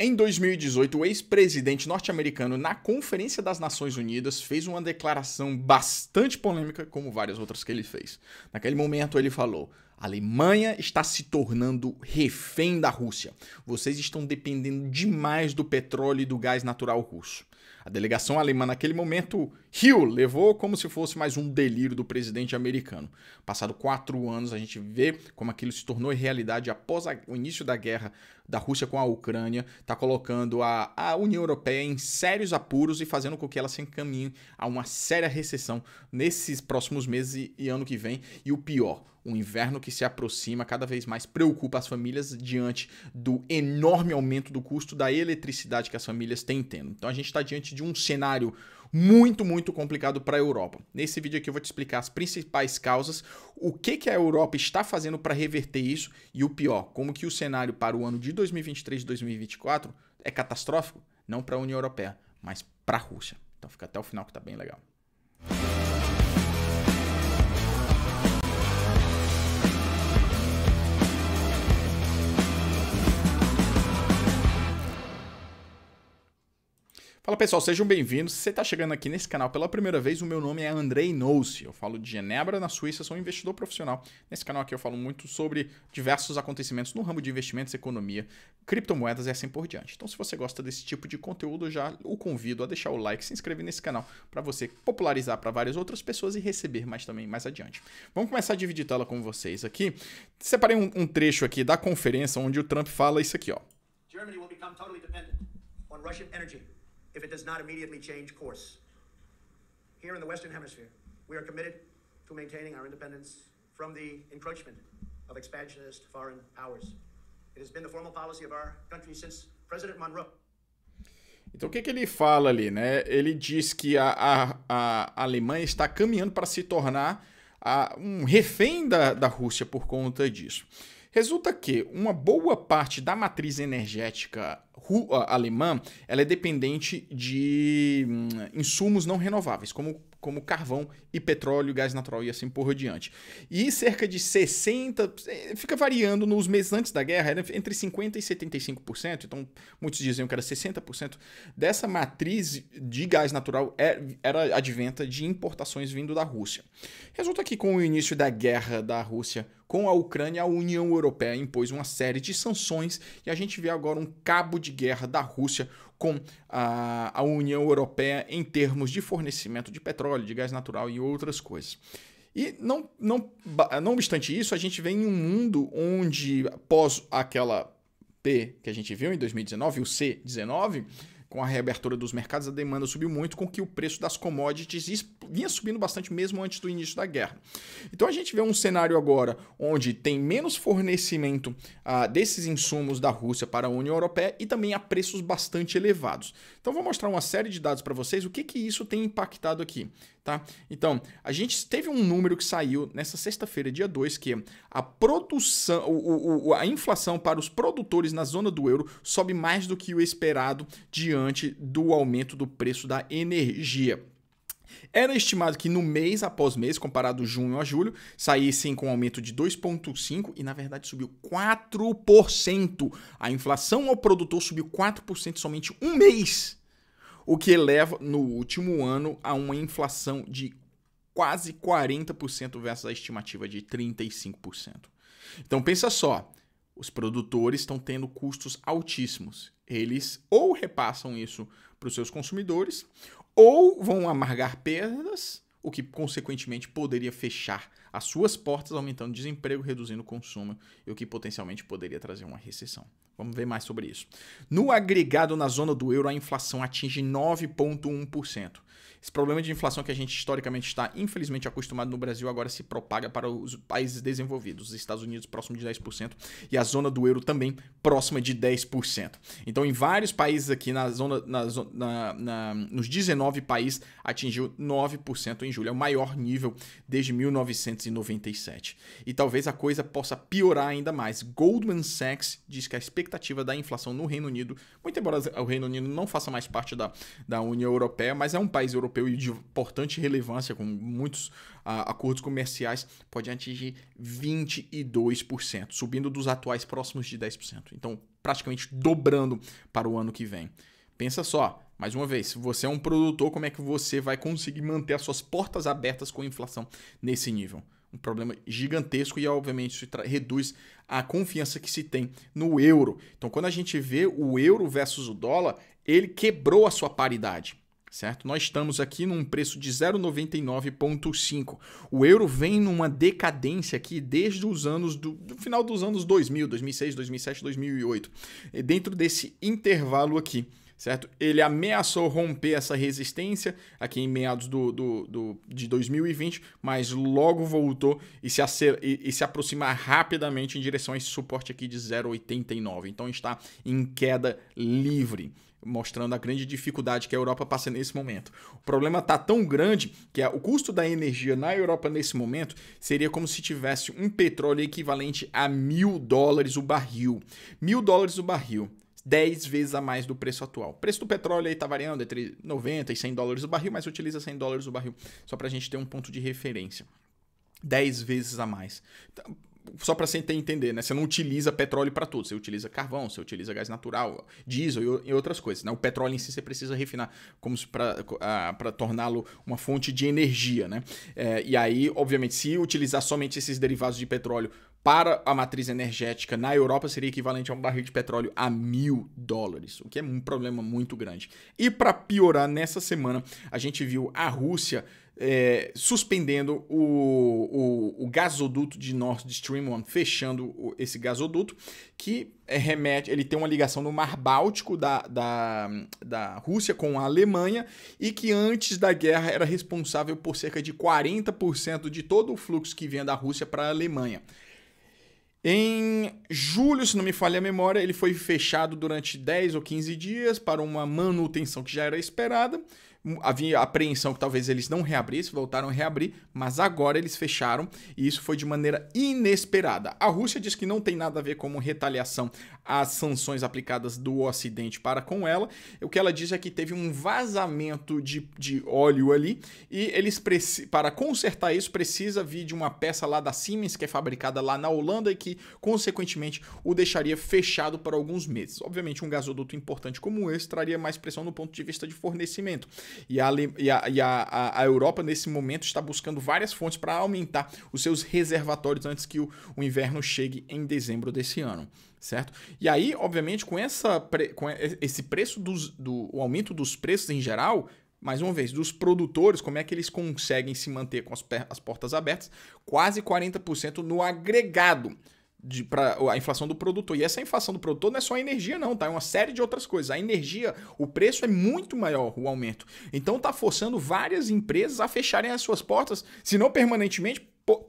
Em 2018, o ex-presidente norte-americano, na Conferência das Nações Unidas, fez uma declaração bastante polêmica, como várias outras que ele fez. Naquele momento, ele falou: a Alemanha está se tornando refém da Rússia. Vocês estão dependendo demais do petróleo e do gás natural russo. A delegação alemã naquele momento riu, levou como se fosse mais um delírio do presidente americano. Passado quatro anos, a gente vê como aquilo se tornou realidade após a, o início da guerra da Rússia com a Ucrânia, está colocando a, a União Europeia em sérios apuros e fazendo com que ela se encaminhe a uma séria recessão nesses próximos meses e, e ano que vem. E o pior, o inverno que se aproxima cada vez mais preocupa as famílias diante do enorme aumento do custo da eletricidade que as famílias têm tendo. Então a gente está diante de um cenário muito, muito complicado para a Europa. Nesse vídeo aqui eu vou te explicar as principais causas, o que, que a Europa está fazendo para reverter isso e o pior, como que o cenário para o ano de 2023 e 2024 é catastrófico, não para a União Europeia, mas para a Rússia. Então fica até o final que tá bem legal. Fala pessoal, sejam bem-vindos. Se você está chegando aqui nesse canal pela primeira vez, o meu nome é Andrei Nouce. Eu falo de Genebra, na Suíça, sou um investidor profissional. Nesse canal aqui eu falo muito sobre diversos acontecimentos no ramo de investimentos, economia, criptomoedas e assim por diante. Então, se você gosta desse tipo de conteúdo, já o convido a deixar o like, se inscrever nesse canal para você popularizar para várias outras pessoas e receber mais também mais adiante. Vamos começar a dividir tela com vocês aqui. Separei um, um trecho aqui da conferência onde o Trump fala isso aqui, ó. Germany will become totally dependent on Russian energy if it does not immediately change course. Here in the Western Hemisphere, we are committed to maintaining our independence from the encroachment of expansionist foreign powers. It has been the formal policy of our country since President Monroe. Então, o que, que ele fala ali? Né? Ele diz que a, a, a Alemanha está caminhando para se tornar a, um refém da, da Rússia por conta disso. Resulta que uma boa parte da matriz energética alemã ela é dependente de hum, insumos não renováveis, como como carvão e petróleo, gás natural e assim por diante. E cerca de 60, é, fica variando nos meses antes da guerra, era entre 50 e 75%, então muitos diziam que era 60% dessa matriz de gás natural é, era adventa de importações vindo da Rússia. Resulta que com o início da guerra da Rússia com a Ucrânia, a União Europeia impôs uma série de sanções e a gente vê agora um cabo de guerra da Rússia com a, a União Europeia em termos de fornecimento de petróleo, de gás natural e outras coisas. E não, não, não obstante isso, a gente vem em um mundo onde, após aquela P que a gente viu em 2019, o C19, com a reabertura dos mercados, a demanda subiu muito, com que o preço das commodities vinha subindo bastante mesmo antes do início da guerra. Então a gente vê um cenário agora onde tem menos fornecimento ah, desses insumos da Rússia para a União Europeia e também a preços bastante elevados. Então vou mostrar uma série de dados para vocês, o que, que isso tem impactado aqui. Tá? Então, a gente teve um número que saiu nessa sexta-feira, dia 2, que é a produção, o, o, a inflação para os produtores na zona do euro sobe mais do que o esperado diante do aumento do preço da energia. Era estimado que no mês após mês, comparado junho a julho, saíssem com um aumento de 2,5% e na verdade subiu 4%. A inflação ao produtor subiu 4% somente um mês o que leva no último ano a uma inflação de quase 40% versus a estimativa de 35%. Então pensa só, os produtores estão tendo custos altíssimos. Eles ou repassam isso para os seus consumidores, ou vão amargar perdas, o que consequentemente poderia fechar as suas portas, aumentando desemprego, reduzindo o consumo e o que potencialmente poderia trazer uma recessão. Vamos ver mais sobre isso. No agregado na zona do euro, a inflação atinge 9,1%. Esse problema de inflação que a gente historicamente está, infelizmente, acostumado no Brasil, agora se propaga para os países desenvolvidos, os Estados Unidos próximo de 10% e a zona do euro também próxima de 10%. Então, em vários países aqui, na zona, na, na, na nos 19 países, atingiu 9% em julho. É o maior nível desde 1997. E talvez a coisa possa piorar ainda mais. Goldman Sachs diz que a expectativa da inflação no Reino Unido, muito embora o Reino Unido não faça mais parte da, da União Europeia, mas é um país país europeu e de importante relevância, com muitos ah, acordos comerciais, pode atingir 22%, subindo dos atuais próximos de 10%. Então, praticamente dobrando para o ano que vem. Pensa só, mais uma vez, se você é um produtor, como é que você vai conseguir manter as suas portas abertas com a inflação nesse nível? um problema gigantesco e, obviamente, isso reduz a confiança que se tem no euro. Então, quando a gente vê o euro versus o dólar, ele quebrou a sua paridade certo? Nós estamos aqui num preço de 0,99.5. O euro vem numa decadência aqui desde os anos do, do, final dos anos 2000, 2006, 2007, 2008. dentro desse intervalo aqui, certo? Ele ameaçou romper essa resistência aqui em meados do, do, do de 2020, mas logo voltou e se, acer, e, e se aproxima rapidamente em direção a esse suporte aqui de 0,89. Então está em queda livre mostrando a grande dificuldade que a Europa passa nesse momento. O problema está tão grande que o custo da energia na Europa nesse momento seria como se tivesse um petróleo equivalente a mil dólares o barril. Mil dólares o barril 10 vezes a mais do preço atual. O preço do petróleo aí tá variando entre 90 e 100 dólares o barril, mas utiliza 100 dólares o barril só para a gente ter um ponto de referência. 10 vezes a mais. Tá, só para você entender, né? Você não utiliza petróleo para tudo. Você utiliza carvão, você utiliza gás natural, diesel e outras coisas. Né? O petróleo em si você precisa refinar como para torná-lo uma fonte de energia, né? É, e aí, obviamente, se utilizar somente esses derivados de petróleo para a matriz energética na Europa seria equivalente a um barril de petróleo a mil dólares, o que é um problema muito grande. E para piorar, nessa semana a gente viu a Rússia é, suspendendo o, o, o, gasoduto de Nord Stream 1, fechando esse gasoduto, que é, remete, ele tem uma ligação no Mar Báltico da, da, da Rússia com a Alemanha e que antes da guerra era responsável por cerca de 40% de todo o fluxo que vinha da Rússia para a Alemanha. Em julho, se não me falha a memória, ele foi fechado durante 10 ou 15 dias para uma manutenção que já era esperada havia apreensão que talvez eles não reabrissem, voltaram a reabrir, mas agora eles fecharam e isso foi de maneira inesperada. A Rússia diz que não tem nada a ver como retaliação às sanções aplicadas do Ocidente para com ela. O que ela diz é que teve um vazamento de, de óleo ali e eles para consertar isso precisa vir de uma peça lá da Siemens que é fabricada lá na Holanda e que consequentemente o deixaria fechado por alguns meses. Obviamente um gasoduto importante como esse traria mais pressão no ponto de vista de fornecimento. E, a, e, a, e a, a, Europa, nesse momento, está buscando várias fontes para aumentar os seus reservatórios antes que o, o inverno chegue em dezembro desse ano certo? E aí, obviamente, com, essa, com esse preço dos, do o aumento dos preços em geral, mais uma vez, dos produtores, como é que eles conseguem se manter com as, as portas abertas? Quase 40% no agregado para a inflação do produtor. E essa inflação do produtor não é só a energia, não, tá? É uma série de outras coisas. A energia, o preço é muito maior, o aumento. Então tá forçando várias empresas a fecharem as suas portas, se não permanentemente,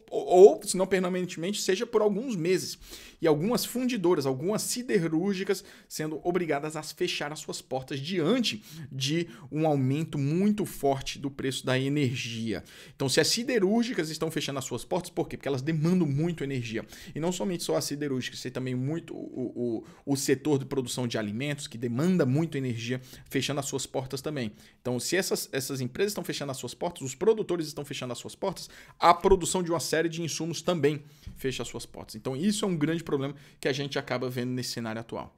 ou se não permanentemente, seja por alguns meses e algumas fundidoras, algumas siderúrgicas sendo obrigadas a fechar as suas portas diante de um aumento muito forte do preço da energia. Então, se as siderúrgicas estão fechando as suas portas, por quê? Porque elas demandam muito energia. E não somente só as siderúrgicas, você também muito o, o, o setor de produção de alimentos, que demanda muito energia, fechando as suas portas também. Então, se essas, essas empresas estão fechando as suas portas, os produtores estão fechando as suas portas, a produção de uma série de insumos também fecha as suas portas. Então, isso é um grande problema que a gente acaba vendo nesse cenário atual.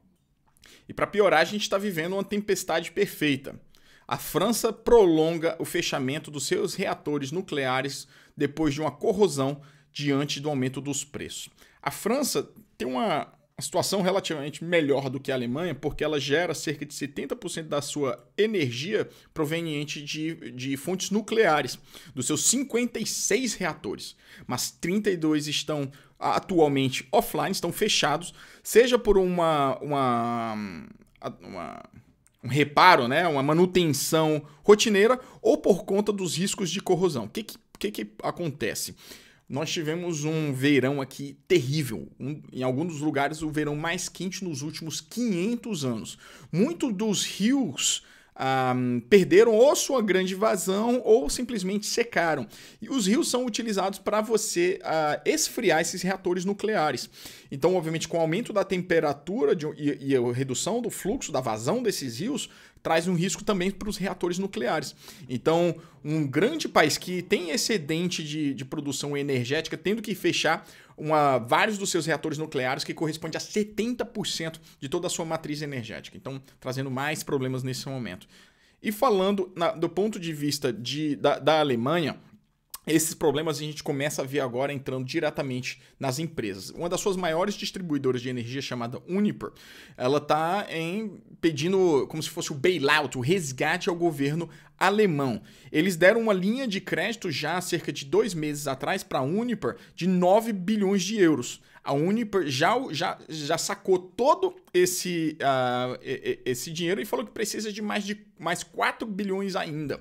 E para piorar, a gente está vivendo uma tempestade perfeita. A França prolonga o fechamento dos seus reatores nucleares depois de uma corrosão diante do aumento dos preços. A França tem uma situação relativamente melhor do que a Alemanha, porque ela gera cerca de 70% da sua energia proveniente de, de fontes nucleares, dos seus 56 reatores, mas 32 estão atualmente offline, estão fechados, seja por uma, uma, uma um reparo, né, uma manutenção rotineira ou por conta dos riscos de corrosão. O que, que, que, acontece? Nós tivemos um verão aqui terrível, um, em alguns dos lugares o verão mais quente nos últimos 500 anos. Muitos dos rios um, ah, perderam ou sua grande vazão ou simplesmente secaram. E os rios são utilizados para você uh, esfriar esses reatores nucleares. Então, obviamente, com o aumento da temperatura de, e, e a redução do fluxo, da vazão desses rios, traz um risco também para os reatores nucleares. Então, um grande país que tem excedente de, de produção energética, tendo que fechar, uma, vários dos seus reatores nucleares, que corresponde a 70% de toda a sua matriz energética. Então, trazendo mais problemas nesse momento. E falando na, do ponto de vista de, da, da Alemanha, esses problemas a gente começa a ver agora entrando diretamente nas empresas. Uma das suas maiores distribuidoras de energia, chamada Uniper, ela está pedindo como se fosse o bailout, o resgate ao governo alemão. Eles deram uma linha de crédito já há cerca de dois meses atrás para a Uniper de 9 bilhões de euros. A Uniper já, já, já sacou todo esse, uh, esse dinheiro e falou que precisa de mais de mais 4 bilhões ainda.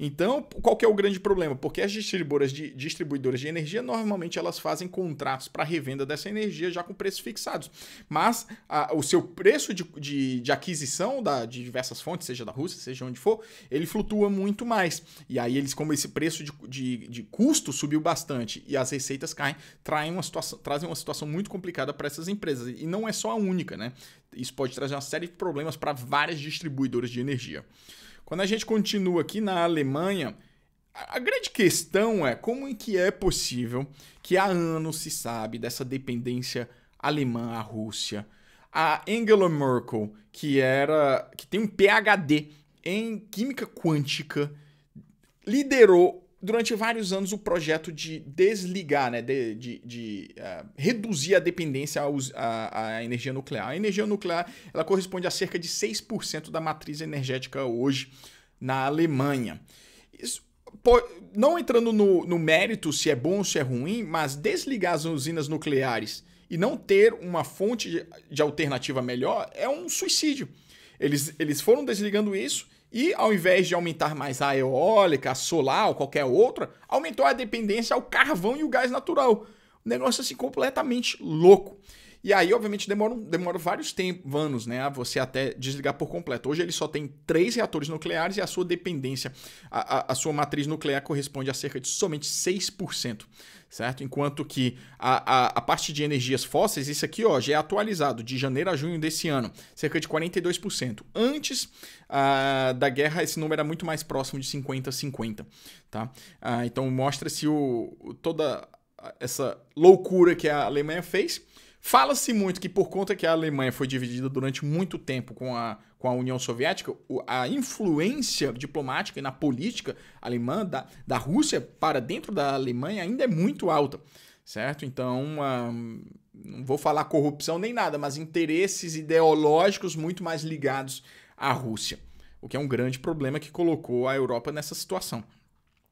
Então, qual que é o grande problema? Porque as distribuidoras de, distribuidoras de energia normalmente elas fazem contratos para revenda dessa energia já com preços fixados. Mas uh, o seu preço de, de, de aquisição da, de diversas fontes, seja da Rússia, seja onde for, ele flutua muito mais. E aí eles, como esse preço de, de, de custo subiu bastante e as receitas caem, traem uma situação, trazem uma situação muito complicada para essas empresas. E não é só a única, né? Isso pode trazer uma série de problemas para várias distribuidoras de energia. Quando a gente continua aqui na Alemanha, a grande questão é como é que é possível que há anos se sabe dessa dependência alemã à Rússia. A Angela Merkel, que era que tem um PhD em química quântica, liderou durante vários anos o projeto de desligar, né, de, de, de uh, reduzir a dependência à, à, energia nuclear. A energia nuclear ela corresponde a cerca de 6% da matriz energética hoje na Alemanha. Isso, pô, não entrando no, no mérito se é bom ou se é ruim, mas desligar as usinas nucleares e não ter uma fonte de, de alternativa melhor é um suicídio. Eles, eles foram desligando isso e ao invés de aumentar mais a eólica, a solar ou qualquer outra, aumentou a dependência ao carvão e o gás natural. Um negócio assim completamente louco. E aí, obviamente, demora, demora vários tempos, anos, né? Você até desligar por completo. Hoje ele só tem três reatores nucleares e a sua dependência, a, a, a sua matriz nuclear corresponde a cerca de somente 6% certo? Enquanto que a, a, a, parte de energias fósseis, isso aqui ó, já é atualizado de janeiro a junho desse ano, cerca de 42%. Antes uh, da guerra, esse número era muito mais próximo de 50 a 50, tá? Uh, então mostra-se toda essa loucura que a Alemanha fez. Fala-se muito que por conta que a Alemanha foi dividida durante muito tempo com a com a União Soviética, a influência diplomática e na política alemã da, da Rússia para dentro da Alemanha ainda é muito alta, certo? Então, ah, não vou falar corrupção nem nada, mas interesses ideológicos muito mais ligados à Rússia, o que é um grande problema que colocou a Europa nessa situação.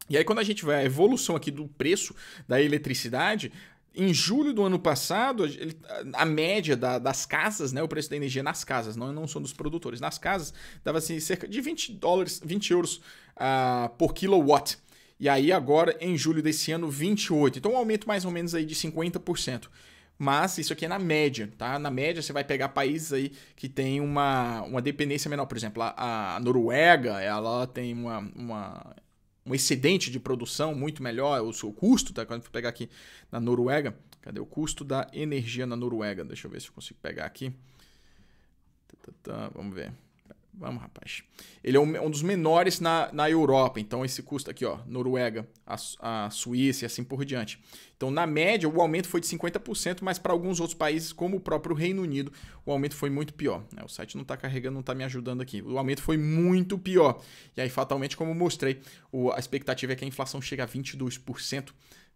E aí, quando a gente vê a evolução aqui do preço da eletricidade, em julho do ano passado, ele, a média da, das casas, né, o preço da energia nas casas, não, não são dos produtores, nas casas, dava assim, cerca de 20 dólares, 20 euros uh, por kilowatt. E aí agora, em julho desse ano, 28. Então, um aumento mais ou menos aí de 50%. Mas isso aqui é na média, tá? Na média, você vai pegar países aí que tem uma, uma dependência menor. Por exemplo, a, a Noruega, ela tem uma, uma um excedente de produção muito melhor, o seu custo, tá? Quando eu pegar aqui na Noruega, cadê o custo da energia na Noruega? Deixa eu ver se eu consigo pegar aqui. Tá, tá, tá, vamos ver. Vamos, rapaz. Ele é um, dos menores na, na Europa. Então, esse custo aqui, ó, Noruega, a, a Suíça e assim por diante. Então, na média, o aumento foi de 50%, mas para alguns outros países, como o próprio Reino Unido, o aumento foi muito pior. É, o site não está carregando, não está me ajudando aqui. O aumento foi muito pior. E aí, fatalmente, como mostrei mostrei, a expectativa é que a inflação chegue a 22%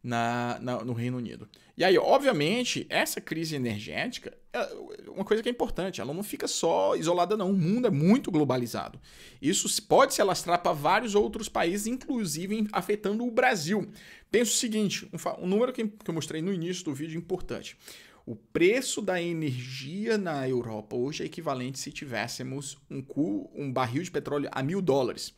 na, na, no Reino Unido. E aí, obviamente, essa crise energética é, é uma coisa que é importante, ela não fica só isolada, não. O mundo é muito globalizado. Isso pode se alastrar para vários outros países, inclusive afetando o Brasil. Pensa o seguinte: um, um número que, que eu mostrei no início do vídeo é importante. O preço da energia na Europa hoje é equivalente se tivéssemos um, cu, um barril de petróleo a mil dólares.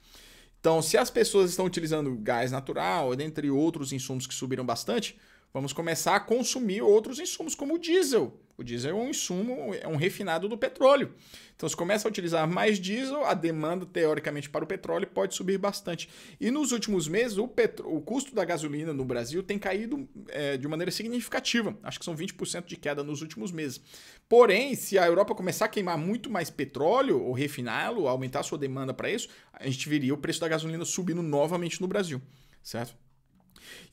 Então, se as pessoas estão utilizando gás natural, dentre outros insumos que subiram bastante, Vamos começar a consumir outros insumos, como o diesel. O diesel é um insumo, é um refinado do petróleo. Então, se começa a utilizar mais diesel, a demanda, teoricamente, para o petróleo pode subir bastante. E nos últimos meses, o, petro... o custo da gasolina no Brasil tem caído é, de maneira significativa. Acho que são 20% de queda nos últimos meses. Porém, se a Europa começar a queimar muito mais petróleo ou refiná-lo, aumentar sua demanda para isso, a gente veria o preço da gasolina subindo novamente no Brasil, certo?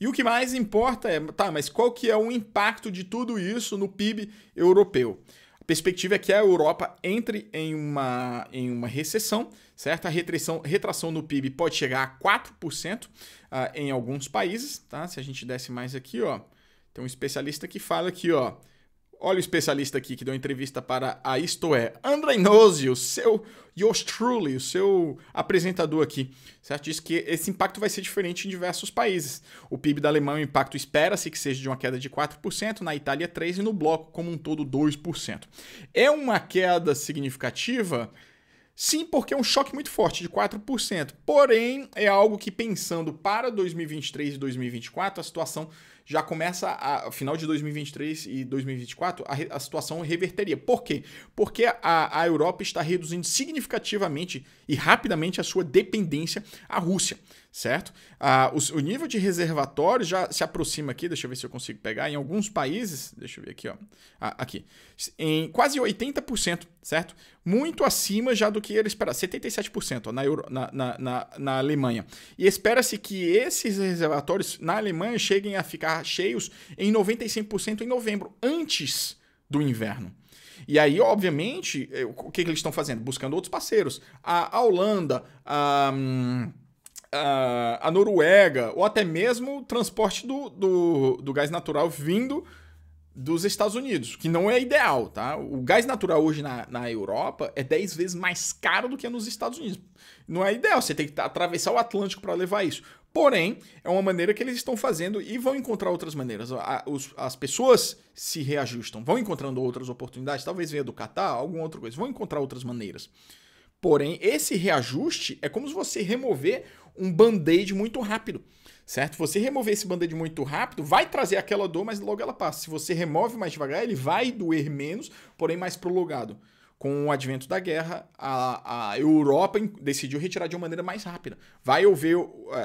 E o que mais importa é, tá, mas qual que é o impacto de tudo isso no PIB europeu? A perspectiva é que a Europa entre em uma, em uma recessão, certo? A retração, retração no PIB pode chegar a 4% uh, ah, em alguns países, tá? Se a gente desce mais aqui, ó, tem um especialista que fala aqui, ó, Olha o especialista aqui que deu entrevista para a Isto É. Andrei Nozzi, o seu yours truly, o seu apresentador aqui, certo? Diz que esse impacto vai ser diferente em diversos países. O PIB da Alemanha, o impacto espera-se que seja de uma queda de 4%, na Itália 3% e no bloco como um todo 2%. É uma queda significativa? Sim, porque é um choque muito forte de 4%. Porém, é algo que pensando para 2023 e 2024, a situação já começa, a, final de 2023 e 2024, a, a situação reverteria. Por quê? Porque a, a Europa está reduzindo significativamente e rapidamente a sua dependência à Rússia certo? Ah, o, o, nível de reservatório já se aproxima aqui, deixa eu ver se eu consigo pegar, em alguns países, deixa eu ver aqui, ó, ah, aqui, em quase 80% certo? Muito acima já do que ele esperava, 77% na, Euro, na, na, na, na Alemanha. E espera-se que esses reservatórios na Alemanha cheguem a ficar cheios em 95% em novembro, antes do inverno. E aí, obviamente, é, o que, que eles estão fazendo? Buscando outros parceiros. A, a Holanda, a, a, a, Noruega, ou até mesmo o transporte do, do, do gás natural vindo dos Estados Unidos, que não é ideal, tá? O gás natural hoje na, na Europa é 10 vezes mais caro do que é nos Estados Unidos. Não é ideal, você tem que atravessar o Atlântico para levar isso. Porém, é uma maneira que eles estão fazendo e vão encontrar outras maneiras. As pessoas se reajustam, vão encontrando outras oportunidades, talvez venha do Catar, alguma outra coisa, vão encontrar outras maneiras. Porém, esse reajuste é como se você remover um band-aid muito rápido certo? Você remover esse band-aid muito rápido vai trazer aquela dor, mas logo ela passa. Se você remove mais devagar, ele vai doer menos, porém mais prolongado com o advento da guerra, a, a Europa decidiu retirar de uma maneira mais rápida. Vai haver,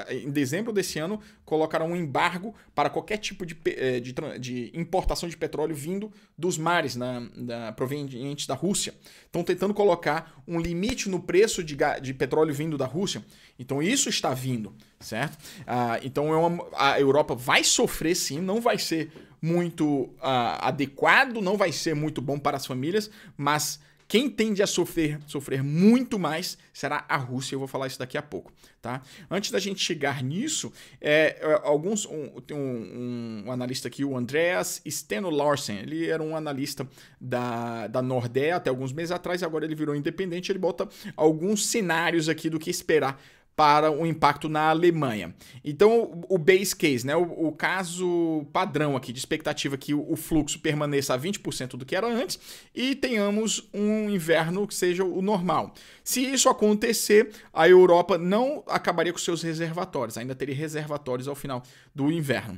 eh, em dezembro desse ano, colocaram um embargo para qualquer tipo de, eh, de, de importação de petróleo vindo dos mares na, da, provenientes da Rússia. Estão tentando colocar um limite no preço de, de petróleo vindo da Rússia. Então isso está vindo, certo? Ah, então é uma, a Europa vai sofrer sim, não vai ser muito ah, adequado, não vai ser muito bom para as famílias, mas quem tende a sofrer, sofrer muito mais será a Rússia. Eu vou falar isso daqui a pouco, tá? Antes da gente chegar nisso, é, é alguns um, tem um, um, analista aqui, o Andreas Steno Larsen. Ele era um analista da, da Nordea até alguns meses atrás. Agora ele virou independente. Ele bota alguns cenários aqui do que esperar para o impacto na Alemanha. Então, o base case, né, o, o caso padrão aqui de expectativa que o, o fluxo permaneça a 20% do que era antes e tenhamos um inverno que seja o normal. Se isso acontecer, a Europa não acabaria com seus reservatórios, ainda teria reservatórios ao final do inverno.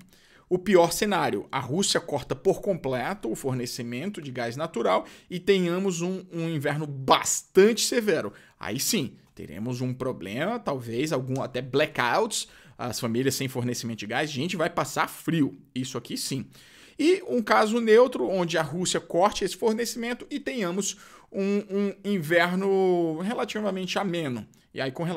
O pior cenário, a Rússia corta por completo o fornecimento de gás natural e tenhamos um, um inverno bastante severo. Aí sim, teremos um problema, talvez algum até blackouts, as famílias sem fornecimento de gás, a gente vai passar frio. Isso aqui sim. E um caso neutro, onde a Rússia corte esse fornecimento e tenhamos um, um inverno relativamente ameno. E aí, com eh,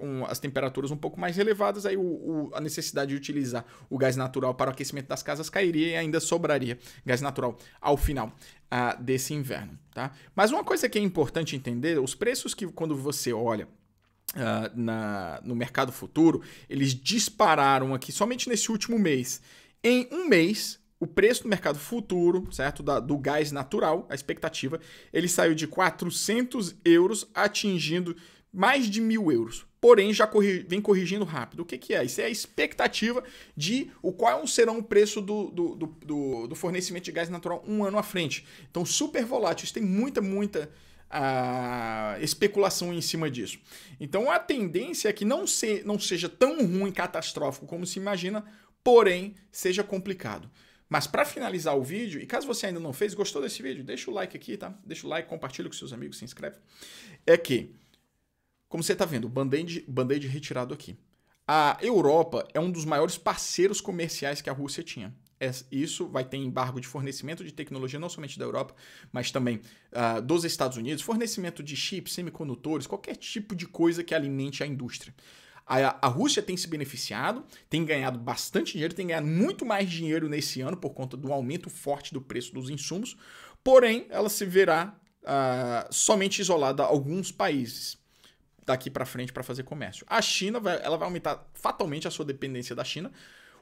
um, as temperaturas um pouco mais elevadas, aí o, o, a necessidade de utilizar o gás natural para o aquecimento das casas cairia e ainda sobraria gás natural ao final ah, desse inverno. Tá? Mas uma coisa que é importante entender, os preços que quando você olha Uh, na, no mercado futuro, eles dispararam aqui somente nesse último mês. Em um mês, o preço do mercado futuro, certo? Da, do gás natural, a expectativa, ele saiu de 400 euros, atingindo mais de mil euros. Porém, já corri vem corrigindo rápido. O que, que é? Isso é a expectativa de o qual é será o preço do, do, do, do fornecimento de gás natural um ano à frente. Então, super volátil. Isso tem muita, muita a ah, especulação em cima disso. Então a tendência é que não, se, não seja tão ruim, catastrófico como se imagina, porém seja complicado. Mas para finalizar o vídeo, e caso você ainda não fez, gostou desse vídeo, deixa o like aqui, tá? Deixa o like, compartilha com seus amigos, se inscreve. É que como você está vendo, band-aid band retirado aqui. A Europa é um dos maiores parceiros comerciais que a Rússia tinha. É, isso vai ter embargo de fornecimento de tecnologia não somente da Europa, mas também uh, dos Estados Unidos, fornecimento de chips, semicondutores, qualquer tipo de coisa que alimente a indústria. A, a, Rússia tem se beneficiado, tem ganhado bastante dinheiro, tem ganhado muito mais dinheiro nesse ano por conta do aumento forte do preço dos insumos, porém ela se verá uh, somente isolada a alguns países daqui para frente para fazer comércio. A China vai, ela vai aumentar fatalmente a sua dependência da China,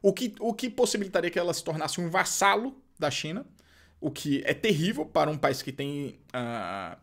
o que, o que possibilitaria que ela se tornasse um vassalo da China, o que é terrível para um país que tem uh,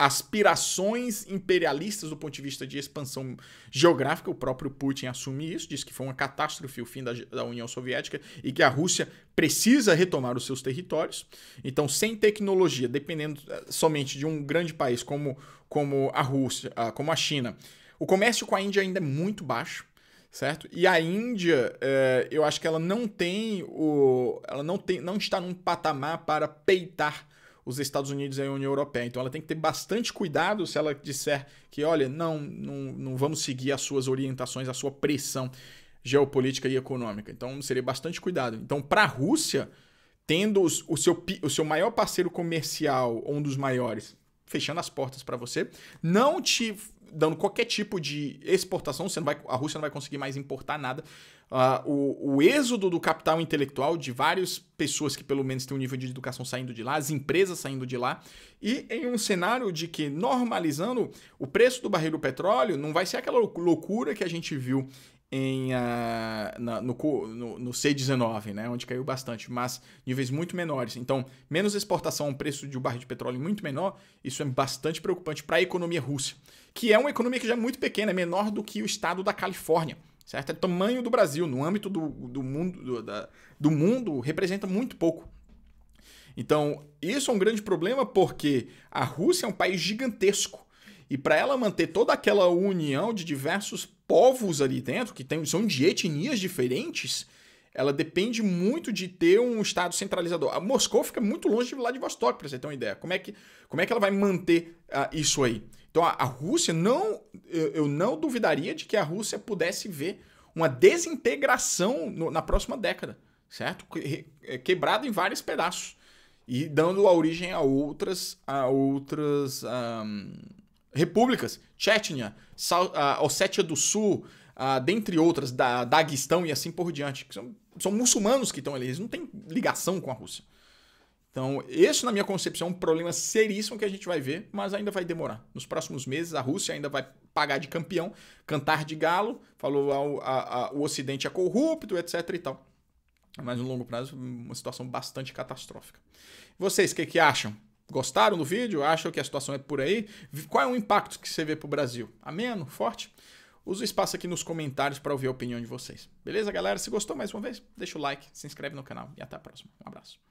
aspirações imperialistas do ponto de vista de expansão geográfica. O próprio Putin assume isso, diz que foi uma catástrofe o fim da, da, União Soviética e que a Rússia precisa retomar os seus territórios. Então, sem tecnologia, dependendo eh, somente de um grande país como, como a Rússia, ah, como a China, o comércio com a Índia ainda é muito baixo certo? E a Índia, eh, eu acho que ela não tem o, ela não tem, não está num patamar para peitar os Estados Unidos e a União Europeia. Então ela tem que ter bastante cuidado se ela disser que, olha, não, não, não vamos seguir as suas orientações, a sua pressão geopolítica e econômica. Então seria bastante cuidado. Então, para a Rússia, tendo os, o, seu, o seu maior parceiro comercial, ou um dos maiores, fechando as portas para você, não te dando qualquer tipo de exportação, você não vai, a Rússia não vai conseguir mais importar nada. Uh, o, o, êxodo do capital intelectual de várias pessoas que pelo menos têm um nível de educação saindo de lá, as empresas saindo de lá, e em um cenário de que normalizando o preço do barril do petróleo não vai ser aquela loucura que a gente viu em, uh, na, no, no, no, C19, né, onde caiu bastante, mas níveis muito menores. Então, menos exportação, um preço de um barril de petróleo muito menor, isso é bastante preocupante para a economia russa, que é uma economia que já é muito pequena, é menor do que o estado da Califórnia. Certo? É o tamanho do Brasil no âmbito do, do mundo, do, da, do mundo representa muito pouco. Então, isso é um grande problema porque a Rússia é um país gigantesco. E para ela manter toda aquela união de diversos povos ali dentro, que tem, são de etnias diferentes, ela depende muito de ter um Estado centralizador. A Moscou fica muito longe de Vladivostok, para você ter uma ideia. Como é que, como é que ela vai manter uh, isso aí? Então a, a Rússia não. Eu, eu, não duvidaria de que a Rússia pudesse ver uma desintegração no, na próxima década, certo? É, quebrada quebrado em vários pedaços. E dando origem a outras, a outras um, repúblicas, Chechnya, Ossétia do Sul, dentre outras, da Daguestão e assim por diante, que são, são muçulmanos que estão ali, eles não têm ligação com a Rússia. Então, isso, na minha concepção, é um problema seríssimo que a gente vai ver, mas ainda vai demorar. Nos próximos meses, a Rússia ainda vai pagar de campeão, cantar de galo, falou ao, a, a, o Ocidente é corrupto, etc e tal. Mas no longo prazo, uma situação bastante catastrófica. Vocês, o que, que acham? Gostaram do vídeo? Acham que a situação é por aí? Qual é o impacto que você vê para o Brasil? Ameno? Forte? Usa o espaço aqui nos comentários para ouvir a opinião de vocês. Beleza, galera? Se gostou mais uma vez, deixa o like, se inscreve no canal e até a próxima. Um abraço.